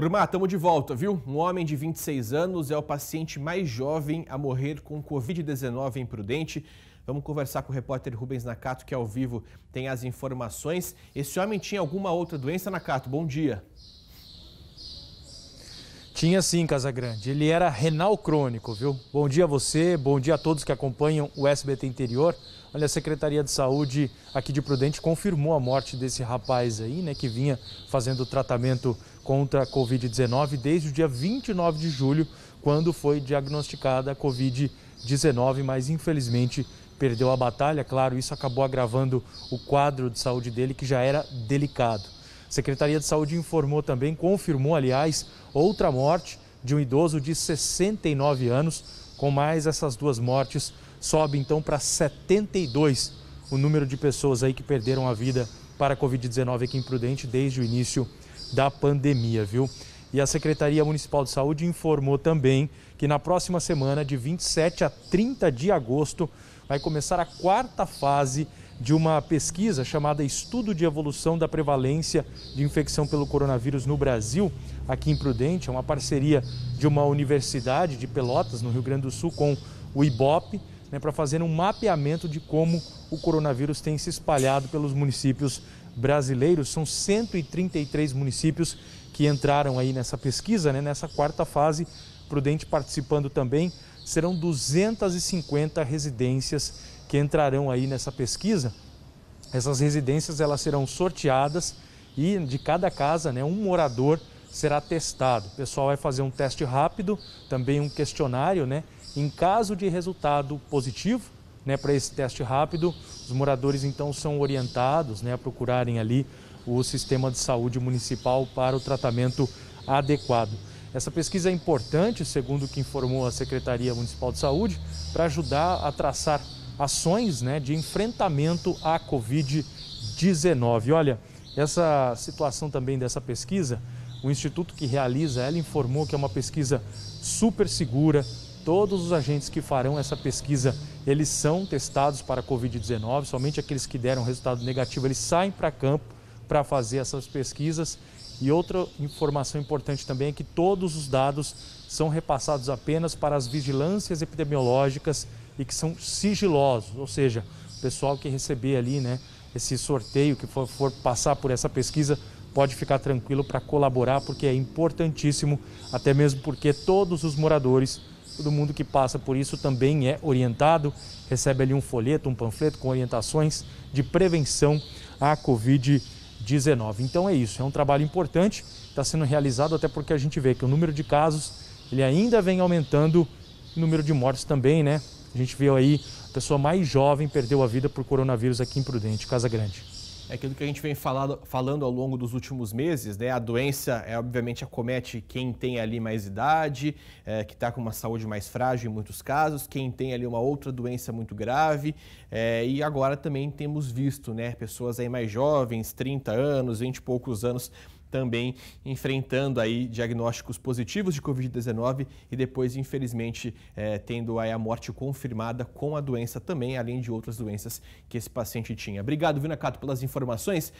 Turma, estamos de volta, viu? Um homem de 26 anos é o paciente mais jovem a morrer com Covid-19 em Prudente. Vamos conversar com o repórter Rubens Nakato, que ao vivo tem as informações. Esse homem tinha alguma outra doença, Nakato? Bom dia. Tinha sim, Casagrande. Ele era renal crônico, viu? Bom dia a você, bom dia a todos que acompanham o SBT Interior. Olha, a Secretaria de Saúde aqui de Prudente confirmou a morte desse rapaz aí, né, que vinha fazendo tratamento contra a Covid-19 desde o dia 29 de julho, quando foi diagnosticada a Covid-19, mas infelizmente perdeu a batalha. Claro, isso acabou agravando o quadro de saúde dele, que já era delicado. Secretaria de Saúde informou também, confirmou, aliás, outra morte de um idoso de 69 anos. Com mais essas duas mortes, sobe então para 72 o número de pessoas aí que perderam a vida para a Covid-19 aqui em Prudente desde o início da pandemia, viu? E a Secretaria Municipal de Saúde informou também que na próxima semana, de 27 a 30 de agosto, vai começar a quarta fase de uma pesquisa chamada Estudo de Evolução da Prevalência de Infecção pelo Coronavírus no Brasil, aqui em Prudente. É uma parceria de uma universidade de Pelotas, no Rio Grande do Sul, com o IBOP, né, para fazer um mapeamento de como o coronavírus tem se espalhado pelos municípios brasileiros. São 133 municípios que entraram aí nessa pesquisa, né, nessa quarta fase. Prudente participando também serão 250 residências que entrarão aí nessa pesquisa. Essas residências elas serão sorteadas e de cada casa, né, um morador será testado. O pessoal vai fazer um teste rápido, também um questionário, né? Em caso de resultado positivo, né, para esse teste rápido, os moradores então são orientados, né, a procurarem ali o sistema de saúde municipal para o tratamento adequado. Essa pesquisa é importante, segundo o que informou a Secretaria Municipal de Saúde, para ajudar a traçar ações né, de enfrentamento à Covid-19. Olha, essa situação também dessa pesquisa, o instituto que realiza ela informou que é uma pesquisa super segura. Todos os agentes que farão essa pesquisa, eles são testados para Covid-19. Somente aqueles que deram resultado negativo, eles saem para campo para fazer essas pesquisas. E outra informação importante também é que todos os dados são repassados apenas para as vigilâncias epidemiológicas e que são sigilosos, ou seja, o pessoal que receber ali, né, esse sorteio que for, for passar por essa pesquisa pode ficar tranquilo para colaborar porque é importantíssimo, até mesmo porque todos os moradores todo mundo que passa por isso também é orientado, recebe ali um folheto, um panfleto com orientações de prevenção à Covid-19. 19. Então é isso, é um trabalho importante, está sendo realizado até porque a gente vê que o número de casos ele ainda vem aumentando, o número de mortes também, né? A gente viu aí a pessoa mais jovem perdeu a vida por coronavírus aqui em Prudente, Casa Grande é aquilo que a gente vem falado, falando ao longo dos últimos meses, né? A doença, é, obviamente, acomete quem tem ali mais idade, é, que está com uma saúde mais frágil em muitos casos, quem tem ali uma outra doença muito grave, é, e agora também temos visto, né? Pessoas aí mais jovens, 30 anos, 20 e poucos anos, também enfrentando aí diagnósticos positivos de Covid-19 e depois, infelizmente, é, tendo aí a morte confirmada com a doença também, além de outras doenças que esse paciente tinha. Obrigado, Vinacato, pelas informações.